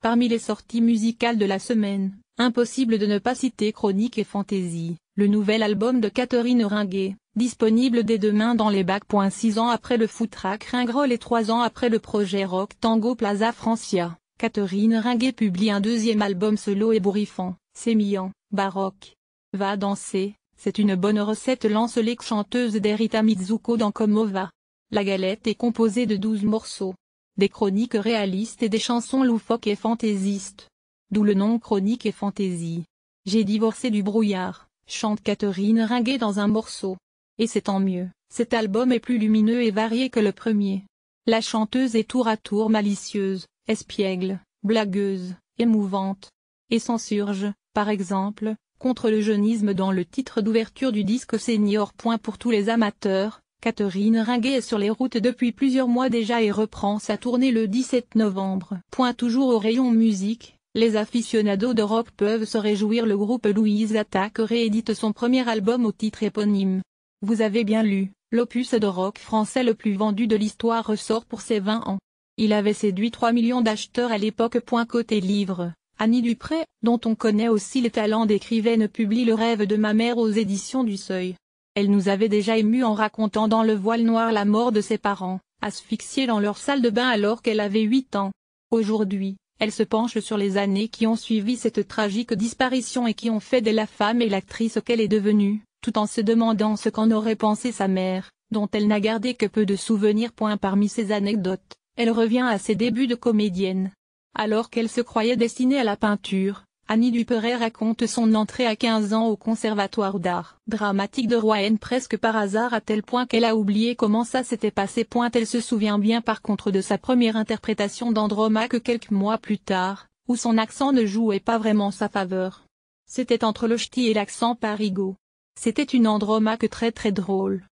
Parmi les sorties musicales de la semaine, impossible de ne pas citer Chronique et Fantaisie, le nouvel album de Catherine Ringuet, disponible dès demain dans les bacs. 6 ans après le footrack Ringroll et 3 ans après le projet rock Tango Plaza Francia, Catherine Ringuet publie un deuxième album solo ébouriffant, sémillant, baroque. Va danser, c'est une bonne recette lance l'ex-chanteuse d'Erita Mizuko dans Komova. La galette est composée de 12 morceaux, des chroniques réalistes et des chansons loufoques et fantaisistes. D'où le nom chronique et fantaisie. J'ai divorcé du brouillard, chante Catherine Ringuet dans un morceau. Et c'est tant mieux, cet album est plus lumineux et varié que le premier. La chanteuse est tour à tour malicieuse, espiègle, blagueuse, émouvante. Et s'ensurge, par exemple, contre le jeunisme dans le titre d'ouverture du disque Senior. Point pour tous les amateurs, Catherine Ringuet est sur les routes depuis plusieurs mois déjà et reprend sa tournée le 17 novembre. Point toujours au rayon musique, les aficionados de rock peuvent se réjouir le groupe Louise Attaque réédite son premier album au titre éponyme. Vous avez bien lu, l'opus de rock français le plus vendu de l'histoire ressort pour ses 20 ans. Il avait séduit 3 millions d'acheteurs à l'époque. Côté livre, Annie Dupré, dont on connaît aussi les talents d'écrivaine publie Le rêve de ma mère aux éditions du Seuil. Elle nous avait déjà émus en racontant dans le voile noir la mort de ses parents, asphyxiés dans leur salle de bain alors qu'elle avait 8 ans. Aujourd'hui, elle se penche sur les années qui ont suivi cette tragique disparition et qui ont fait de la femme et l'actrice qu'elle est devenue, tout en se demandant ce qu'en aurait pensé sa mère, dont elle n'a gardé que peu de souvenirs. Point Parmi ces anecdotes, elle revient à ses débuts de comédienne. Alors qu'elle se croyait destinée à la peinture, Annie Duperey raconte son entrée à 15 ans au Conservatoire d'art dramatique de Rouen presque par hasard à tel point qu'elle a oublié comment ça s'était passé. Point elle se souvient bien par contre de sa première interprétation d'Andromaque quelques mois plus tard, où son accent ne jouait pas vraiment sa faveur. C'était entre le ch'ti et l'accent parigot. C'était une Andromaque très très drôle,